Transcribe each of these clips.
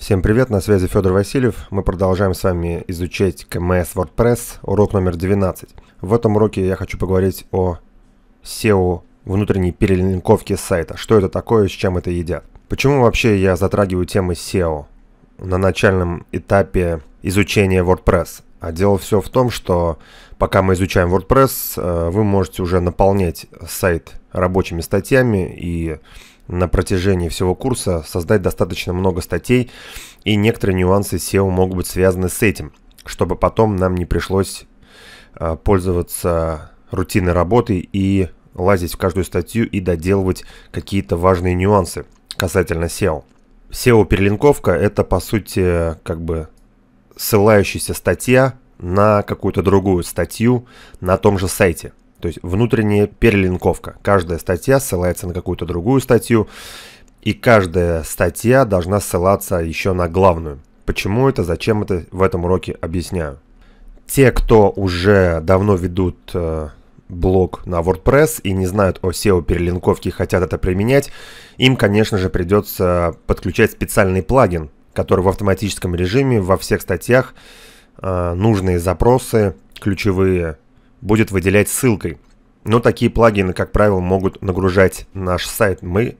Всем привет, на связи Федор Васильев. Мы продолжаем с вами изучать КМС WordPress, урок номер 12. В этом уроке я хочу поговорить о SEO внутренней перелинковке сайта. Что это такое, с чем это едят. Почему вообще я затрагиваю темы SEO на начальном этапе изучения WordPress? А дело все в том, что пока мы изучаем WordPress, э, вы можете уже наполнять сайт рабочими статьями и на протяжении всего курса создать достаточно много статей, и некоторые нюансы SEO могут быть связаны с этим, чтобы потом нам не пришлось а, пользоваться рутинной работой и лазить в каждую статью и доделывать какие-то важные нюансы касательно SEO. SEO-перелинковка – это, по сути, как бы ссылающаяся статья на какую-то другую статью на том же сайте – то есть внутренняя перелинковка. Каждая статья ссылается на какую-то другую статью, и каждая статья должна ссылаться еще на главную. Почему это, зачем это, в этом уроке объясняю. Те, кто уже давно ведут э, блог на WordPress и не знают о SEO-перелинковке и хотят это применять, им, конечно же, придется подключать специальный плагин, который в автоматическом режиме во всех статьях э, нужные запросы, ключевые будет выделять ссылкой. Но такие плагины, как правило, могут нагружать наш сайт. Мы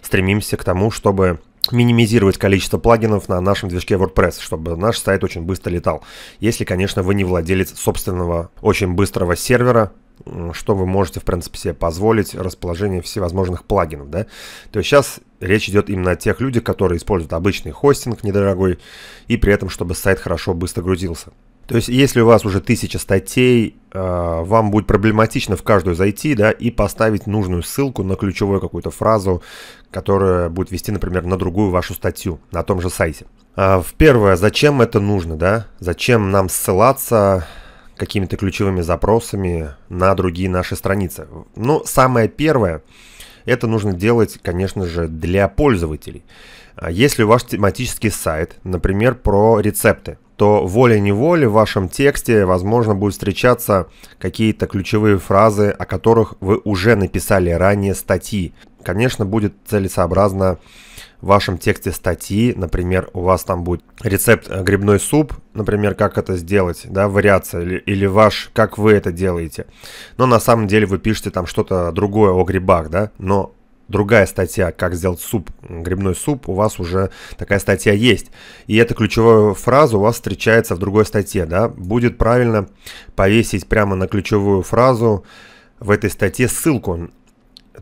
стремимся к тому, чтобы минимизировать количество плагинов на нашем движке WordPress, чтобы наш сайт очень быстро летал. Если, конечно, вы не владелец собственного очень быстрого сервера, что вы можете, в принципе, себе позволить, расположение всевозможных плагинов, да. То есть сейчас речь идет именно о тех людях, которые используют обычный хостинг недорогой, и при этом, чтобы сайт хорошо быстро грузился. То есть, если у вас уже тысяча статей, э, вам будет проблематично в каждую зайти, да, и поставить нужную ссылку на ключевую какую-то фразу, которая будет вести, например, на другую вашу статью на том же сайте. А, в первое, зачем это нужно, да? Зачем нам ссылаться какими-то ключевыми запросами на другие наши страницы? Ну, самое первое, это нужно делать, конечно же, для пользователей. А, если у вас тематический сайт, например, про рецепты, что волей-неволей в вашем тексте, возможно, будут встречаться какие-то ключевые фразы, о которых вы уже написали ранее статьи. Конечно, будет целесообразно в вашем тексте статьи, например, у вас там будет рецепт э, грибной суп, например, как это сделать, да, вариация, или, или ваш, как вы это делаете. Но на самом деле вы пишете там что-то другое о грибах, да, но другая статья, как сделать суп, грибной суп, у вас уже такая статья есть. И эта ключевая фраза у вас встречается в другой статье, да. Будет правильно повесить прямо на ключевую фразу в этой статье ссылку.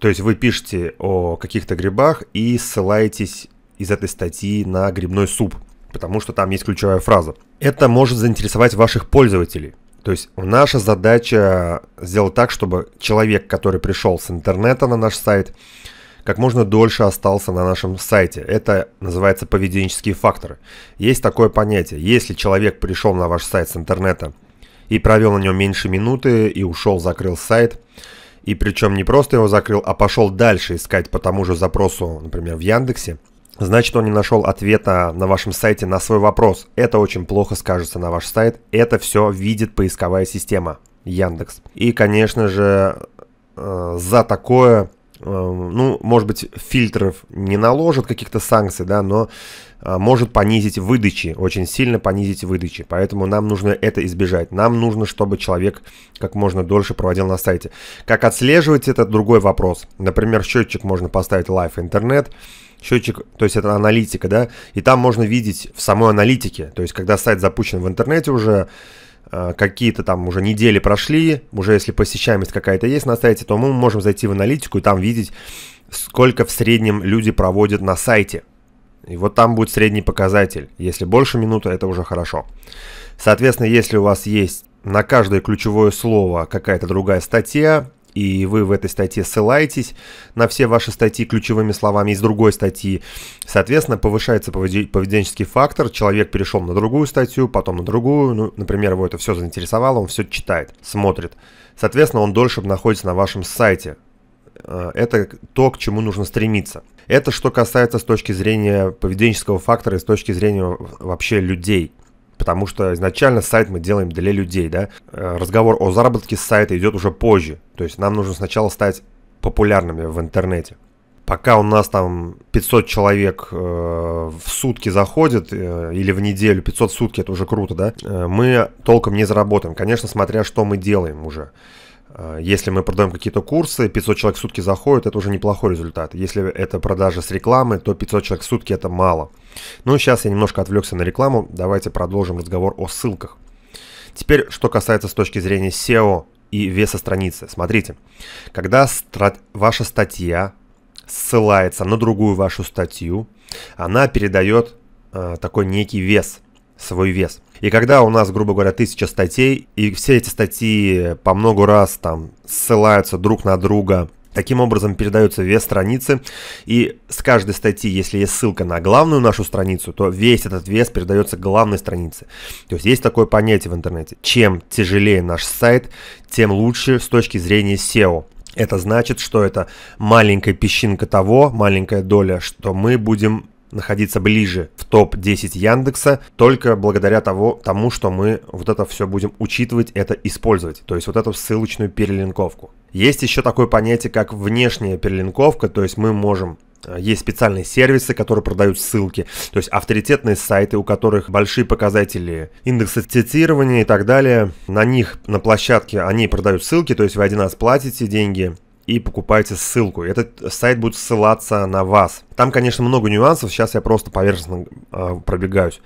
То есть вы пишете о каких-то грибах и ссылаетесь из этой статьи на грибной суп, потому что там есть ключевая фраза. Это может заинтересовать ваших пользователей. То есть наша задача сделать так, чтобы человек, который пришел с интернета на наш сайт, как можно дольше остался на нашем сайте. Это называется поведенческие факторы. Есть такое понятие. Если человек пришел на ваш сайт с интернета и провел на нем меньше минуты, и ушел, закрыл сайт, и причем не просто его закрыл, а пошел дальше искать по тому же запросу, например, в Яндексе, значит он не нашел ответа на вашем сайте на свой вопрос. Это очень плохо скажется на ваш сайт. Это все видит поисковая система Яндекс. И, конечно же, э, за такое Эм, ну, может быть, фильтров не наложат каких-то санкций, да, но а, может понизить выдачи, очень сильно понизить выдачи. Поэтому нам нужно это избежать. Нам нужно, чтобы человек как можно дольше проводил на сайте. Как отслеживать это другой вопрос. Например, счетчик можно поставить live интернет, счетчик, то есть это аналитика, да, и там можно видеть в самой аналитике, то есть когда сайт запущен в интернете уже, Э, какие-то там уже недели прошли, уже если посещаемость какая-то есть на сайте, то мы можем зайти в аналитику и там видеть, сколько в среднем люди проводят на сайте. И вот там будет средний показатель. Если больше минуты, это уже хорошо. Соответственно, если у вас есть на каждое ключевое слово какая-то другая статья, и вы в этой статье ссылаетесь на все ваши статьи ключевыми словами из другой статьи. Соответственно, повышается поведенческий фактор, человек перешел на другую статью, потом на другую, ну, например, его это все заинтересовало, он все читает, смотрит. Соответственно, он дольше находится на вашем сайте. Э, это то, к чему нужно стремиться. Это что касается с точки зрения поведенческого фактора и с точки зрения вообще людей – потому что изначально сайт мы делаем для людей, да. Э, разговор о заработке с сайта идет уже позже, то есть нам нужно сначала стать популярными в интернете. Пока у нас там 500 человек э, в сутки заходит э, или в неделю, 500 в сутки это уже круто, да, э, мы толком не заработаем. Конечно, смотря что мы делаем уже. Э, если мы продаем какие-то курсы, 500 человек в сутки заходят, это уже неплохой результат. Если это продажа с рекламы, то 500 человек в сутки это мало. Ну, сейчас я немножко отвлекся на рекламу, давайте продолжим разговор о ссылках. Теперь, что касается с точки зрения SEO и веса страницы. Смотрите, когда стра- ваша статья ссылается на другую вашу статью, она передает э, такой некий вес, свой вес. И когда у нас, грубо говоря, тысяча статей, и все эти статьи по много раз там ссылаются друг на друга, Таким образом передаются две страницы, и с каждой статьи, если есть ссылка на главную нашу страницу, то весь этот вес передается главной странице. То есть есть такое понятие в интернете. Чем тяжелее наш сайт, тем лучше с точки зрения SEO. Это значит, что это маленькая песчинка того, маленькая доля, что мы будем находиться ближе в топ-10 Яндекса только благодаря того, тому, что мы вот это все будем учитывать, это использовать. То есть вот эту ссылочную перелинковку. Есть еще такое понятие, как внешняя перелинковка, то есть мы можем э, есть специальные сервисы, которые продают ссылки, то есть авторитетные сайты, у которых большие показатели индекса цитирования и так далее. На них, на площадке они продают ссылки, то есть вы один раз платите деньги, и покупаете ссылку. Этот сайт будет ссылаться на вас. Там, конечно, много нюансов, сейчас я просто поверхностно э, пробегаюсь.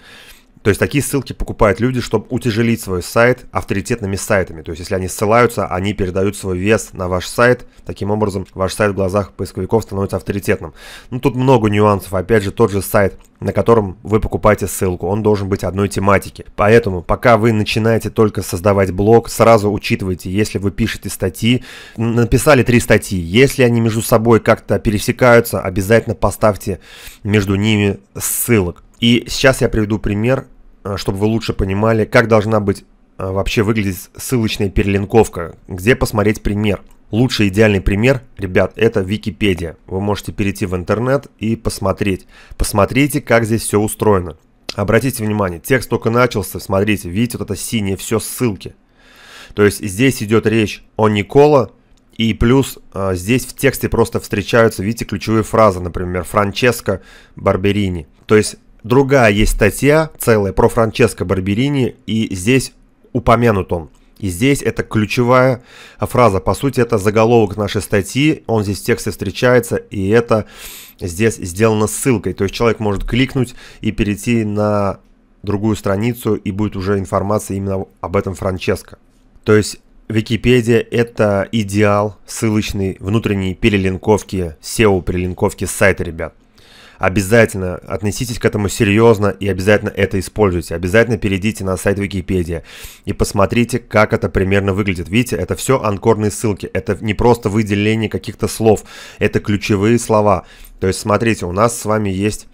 То есть такие ссылки покупают люди, чтобы утяжелить свой сайт авторитетными сайтами. То есть если они ссылаются, они передают свой вес на ваш сайт. Таким образом, ваш сайт в глазах поисковиков становится авторитетным. Ну тут много нюансов. Опять же, тот же сайт, на котором вы покупаете ссылку, он должен быть одной тематики. Поэтому, пока вы начинаете только создавать блог, сразу учитывайте, если вы пишете статьи, написали три статьи, если они между собой как-то пересекаются, обязательно поставьте между ними ссылок. И сейчас я приведу пример, э, чтобы вы лучше понимали, как должна быть э, вообще выглядеть ссылочная перелинковка, где посмотреть пример. Лучший идеальный пример, ребят, это Википедия. Вы можете перейти в интернет и посмотреть. Посмотрите, как здесь все устроено. Обратите внимание, текст только начался, смотрите, видите, вот это синее, все ссылки. То есть здесь идет речь о Никола, и плюс э, здесь в тексте просто встречаются, видите, ключевые фразы, например, Франческо Барберини. То есть Другая есть статья целая про Франческо Барберини, и здесь упомянут он. И здесь это ключевая фраза, по сути, это заголовок нашей статьи, он здесь в тексте встречается, и это здесь сделано ссылкой, то есть человек может кликнуть и перейти на другую страницу, и будет уже информация именно об этом Франческо. То есть Википедия – это идеал ссылочный внутренней перелинковки, SEO-перелинковки сайта, ребят. Обязательно относитесь к этому серьезно и обязательно это используйте. Обязательно перейдите на сайт Википедия и посмотрите, как это примерно выглядит. Видите, это все анкорные ссылки. Это не просто выделение каких-то слов, это ключевые слова. То есть смотрите, у нас с вами есть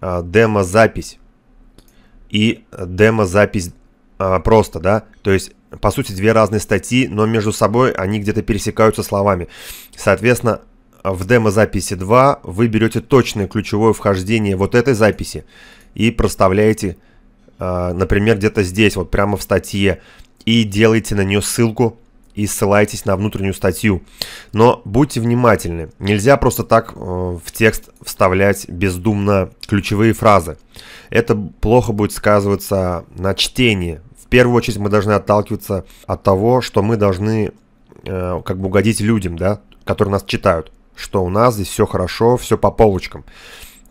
э, демо-запись и демо-запись а, просто, да? То есть по сути, две разные статьи, но между собой они где-то пересекаются словами. Соответственно, в демо-записи 2 вы берете точное ключевое вхождение вот этой записи и проставляете, а, например, где-то здесь, вот прямо в статье, и делаете на нее ссылку и ссылаетесь на внутреннюю статью. Но будьте внимательны, нельзя просто так э, в текст вставлять бездумно ключевые фразы. Это плохо будет сказываться на чтении. В первую очередь мы должны отталкиваться от того, что мы должны э, как бы угодить людям, да, которые нас читают что у нас здесь все хорошо, все по полочкам.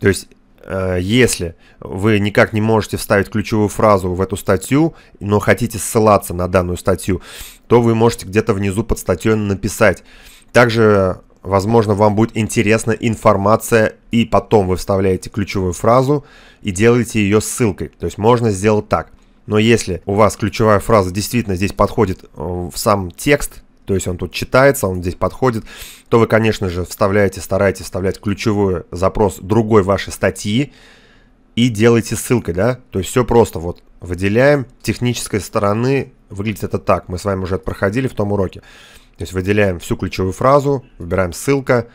То есть э, если вы никак не можете вставить ключевую фразу в эту статью, но хотите ссылаться на данную статью, то вы можете где-то внизу под статьей написать. Также, возможно, вам будет интересна информация, и потом вы вставляете ключевую фразу и делаете ее ссылкой. То есть можно сделать так. Но если у вас ключевая фраза действительно здесь подходит э, в сам текст, то есть он тут читается, он здесь подходит, то вы, конечно же, вставляете, стараетесь вставлять ключевой запрос другой вашей статьи и делаете ссылкой, да? То есть все просто, вот выделяем технической стороны, выглядит это так, мы с вами уже это проходили в том уроке. То есть выделяем всю ключевую фразу, выбираем ссылка,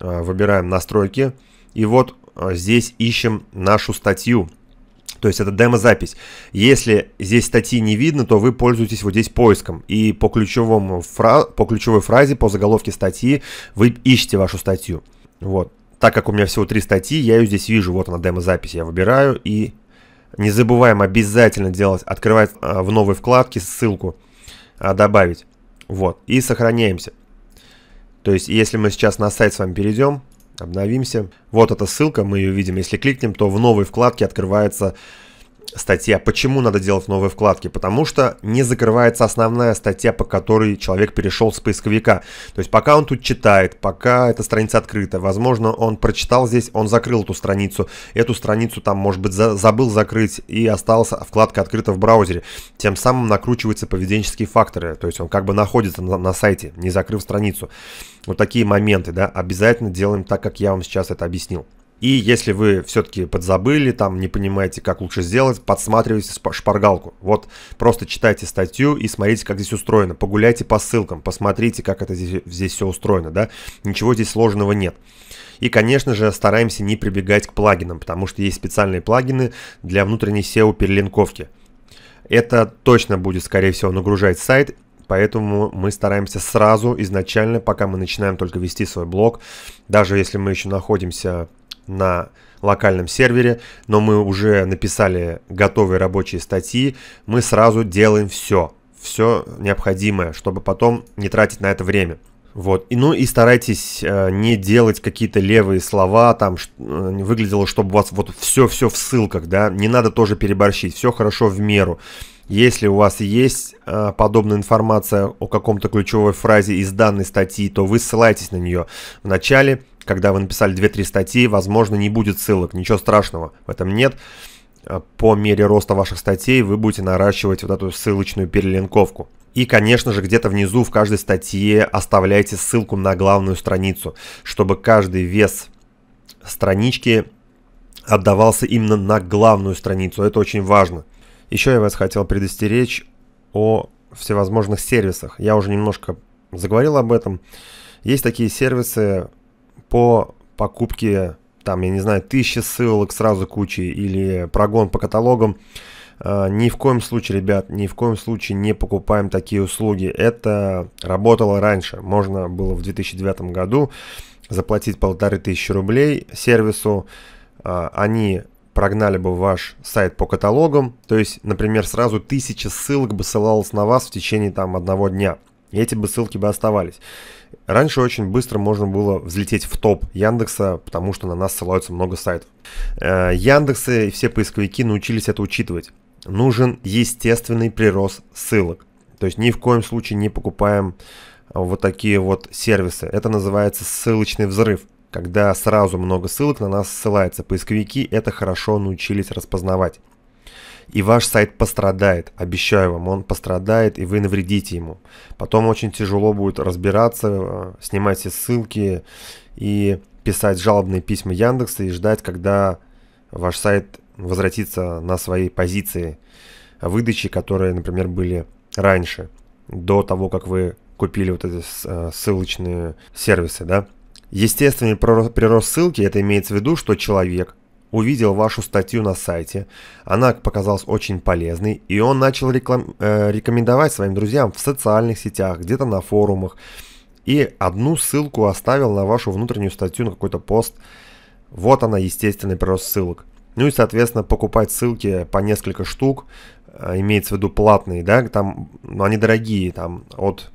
э, выбираем настройки, и вот э, здесь ищем нашу статью – то есть это демо-запись. Если здесь статьи не видно, то вы пользуетесь вот здесь поиском, и по, ключевому фра... по ключевой фразе, по заголовке статьи вы ищете вашу статью. Вот. Так как у меня всего три статьи, я ее здесь вижу, вот она демо-запись, я выбираю и не забываем обязательно делать, открывать а, в новой вкладке ссылку, а, добавить. Вот, и сохраняемся. То есть, если мы сейчас на сайт с вами перейдем, Обновимся. Вот эта ссылка, мы ее видим. Если кликнем, то в новой вкладке открывается статья, почему надо делать новые вкладки, потому что не закрывается основная статья, по которой человек перешел с поисковика. То есть пока он тут читает, пока эта страница открыта, возможно, он прочитал здесь, он закрыл эту страницу, эту страницу там, может быть, за забыл закрыть и осталась вкладка открыта в браузере. Тем самым накручиваются поведенческие факторы, то есть он как бы находится на, на сайте, не закрыв страницу. Вот такие моменты, да, обязательно делаем так, как я вам сейчас это объяснил. И если вы все-таки подзабыли, там не понимаете, как лучше сделать, подсматривайте шпаргалку. Вот просто читайте статью и смотрите, как здесь устроено. Погуляйте по ссылкам, посмотрите, как это здесь, здесь все устроено. Да? Ничего здесь сложного нет. И, конечно же, стараемся не прибегать к плагинам, потому что есть специальные плагины для внутренней SEO перелинковки. Это точно будет, скорее всего, нагружать сайт, поэтому мы стараемся сразу, изначально, пока мы начинаем только вести свой блог, даже если мы еще находимся на локальном сервере, но мы уже написали готовые рабочие статьи, мы сразу делаем все, все необходимое, чтобы потом не тратить на это время. Вот. И, ну и старайтесь э, не делать какие-то левые слова, там э, выглядело, чтобы у вас вот все-все в ссылках, да, не надо тоже переборщить, все хорошо в меру. Если у вас есть э, подобная информация о каком-то ключевой фразе из данной статьи, то вы ссылаетесь на нее в начале когда вы написали 2-3 статьи, возможно, не будет ссылок. Ничего страшного в этом нет. Э, по мере роста ваших статей вы будете наращивать вот эту ссылочную перелинковку. И, конечно же, где-то внизу в каждой статье оставляйте ссылку на главную страницу, чтобы каждый вес странички отдавался именно на главную страницу. Это очень важно. Еще я вас хотел предостеречь о всевозможных сервисах. Я уже немножко заговорил об этом. Есть такие сервисы, по покупке, там, я не знаю, тысячи ссылок сразу кучи или прогон по каталогам. Э, ни в коем случае, ребят, ни в коем случае не покупаем такие услуги. Это работало раньше. Можно было в 2009 году заплатить полторы тысячи рублей сервису. Э, они прогнали бы ваш сайт по каталогам. То есть, например, сразу тысяча ссылок бы ссылалось на вас в течение там одного дня. И эти бы ссылки бы оставались. Раньше очень быстро можно было взлететь в топ Яндекса, потому что на нас ссылаются много сайтов. Э, Яндексы и все поисковики научились это учитывать. Нужен естественный прирост ссылок. То есть ни в коем случае не покупаем э, вот такие вот сервисы. Это называется ссылочный взрыв. Когда сразу много ссылок на нас ссылается, поисковики это хорошо научились распознавать и ваш сайт пострадает, обещаю вам, он пострадает, и вы навредите ему. Потом очень тяжело будет разбираться, э, снимать все ссылки и писать жалобные письма Яндекса и ждать, когда ваш сайт возвратится на свои позиции выдачи, которые, например, были раньше, до того, как вы купили вот эти э, ссылочные сервисы, да. Естественный прирост ссылки, это имеется в виду, что человек увидел вашу статью на сайте, она показалась очень полезной, и он начал реклам... э, рекомендовать своим друзьям в социальных сетях, где-то на форумах, и одну ссылку оставил на вашу внутреннюю статью, на какой-то пост. Вот она, естественный прирост ссылок. Ну и, соответственно, покупать ссылки по несколько штук, э, имеется в виду платные, да, там, ну, они дорогие, там, от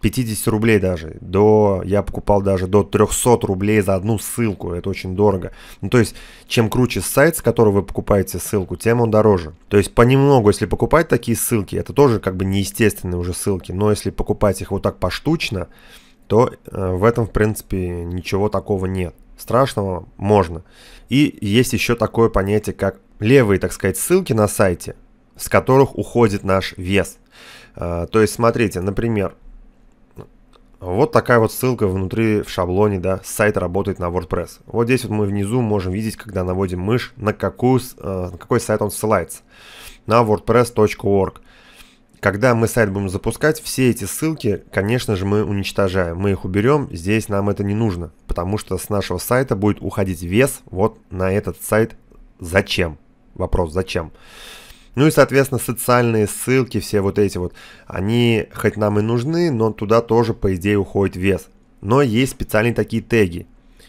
50 рублей даже, до, я покупал даже до 300 рублей за одну ссылку, это очень дорого. Ну, то есть, чем круче сайт, с которого вы покупаете ссылку, тем он дороже. То есть, понемногу, если покупать такие ссылки, это тоже как бы неестественные уже ссылки, но если покупать их вот так поштучно, то э, в этом, в принципе, ничего такого нет. Страшного можно. И есть еще такое понятие, как левые, так сказать, ссылки на сайте, с которых уходит наш вес. Э, то есть, смотрите, например, вот такая вот ссылка внутри в шаблоне, да, сайт работает на WordPress. Вот здесь вот мы внизу можем видеть, когда наводим мышь, на, какую, э, на какой сайт он ссылается. На wordpress.org. Когда мы сайт будем запускать, все эти ссылки, конечно же, мы уничтожаем. Мы их уберем, здесь нам это не нужно, потому что с нашего сайта будет уходить вес вот на этот сайт. Зачем? Вопрос, зачем? Зачем? Ну и, соответственно, социальные ссылки, все вот эти вот, они хоть нам и нужны, но туда тоже, по идее, уходит вес. Но есть специальные такие теги,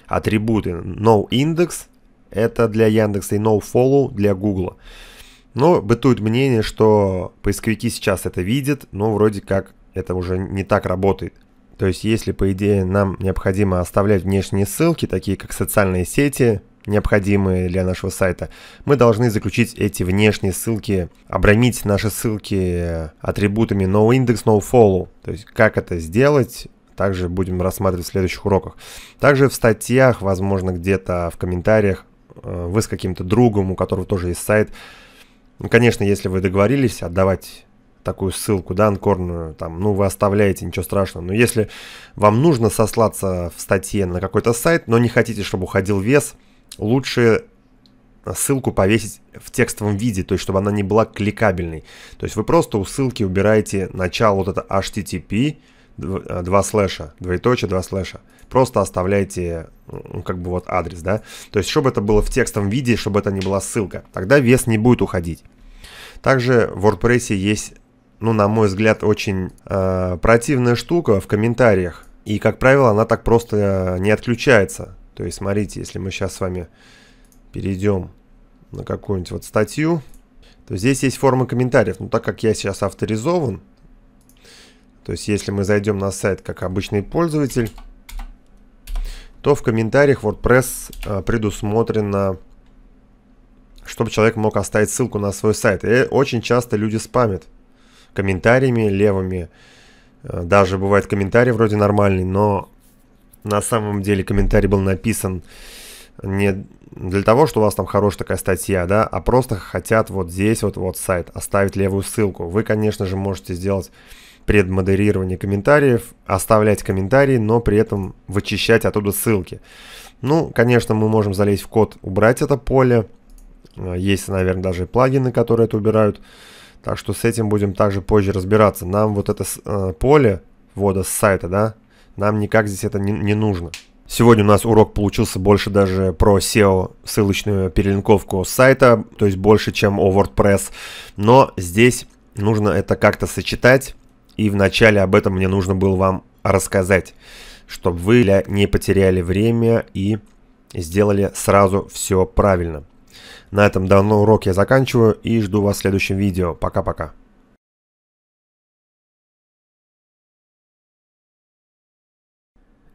атрибуты. NoIndex – это для Яндекса и NoFollow для Гугла. Но бытует мнение, что поисковики сейчас это видят, но вроде как это уже не так работает. То есть если, по идее, нам необходимо оставлять внешние ссылки, такие как социальные сети, необходимые для нашего сайта, мы должны заключить эти внешние ссылки, обрамить наши ссылки атрибутами noindex, nofollow. То есть как это сделать, также будем рассматривать в следующих уроках. Также в статьях, возможно, где-то в комментариях э, вы с каким-то другом, у которого тоже есть сайт. Ну, конечно, если вы договорились отдавать такую ссылку, да, анкорную, там, ну, вы оставляете, ничего страшного. Но если вам нужно сослаться в статье на какой-то сайт, но не хотите, чтобы уходил вес – лучше ссылку повесить в текстовом виде, то есть чтобы она не была кликабельной. То есть вы просто у ссылки убираете начало вот это HTTP, э, два слэша, двоеточие, два слэша. Просто оставляете ну, как бы вот адрес, да. То есть чтобы это было в текстовом виде, чтобы это не была ссылка. Тогда вес не будет уходить. Также в WordPress есть, ну на мой взгляд, очень э, противная штука в комментариях. И, как правило, она так просто э, не отключается. То есть, смотрите, если мы сейчас с вами перейдем на какую-нибудь вот статью, то здесь есть форма комментариев. Но так как я сейчас авторизован, то есть если мы зайдем на сайт как обычный пользователь, то в комментариях WordPress а, предусмотрено, чтобы человек мог оставить ссылку на свой сайт. И очень часто люди спамят комментариями левыми. Э, даже бывает комментарий вроде нормальный, но на самом деле комментарий был написан не для того, что у вас там хорошая такая статья, да, а просто хотят вот здесь вот, вот сайт оставить левую ссылку. Вы, конечно же, можете сделать предмодерирование комментариев, оставлять комментарии, но при этом вычищать оттуда ссылки. Ну, конечно, мы можем залезть в код, убрать это поле. Э, есть, наверное, даже плагины, которые это убирают. Так что с этим будем также позже разбираться. Нам вот это э, поле ввода с сайта, да, нам никак здесь это не, не нужно. Сегодня у нас урок получился больше даже про SEO, ссылочную перелинковку сайта, то есть больше, чем о WordPress. Но здесь нужно это как-то сочетать, и вначале об этом мне нужно было вам рассказать, чтобы вы не потеряли время и сделали сразу все правильно. На этом данный урок я заканчиваю и жду вас в следующем видео. Пока-пока.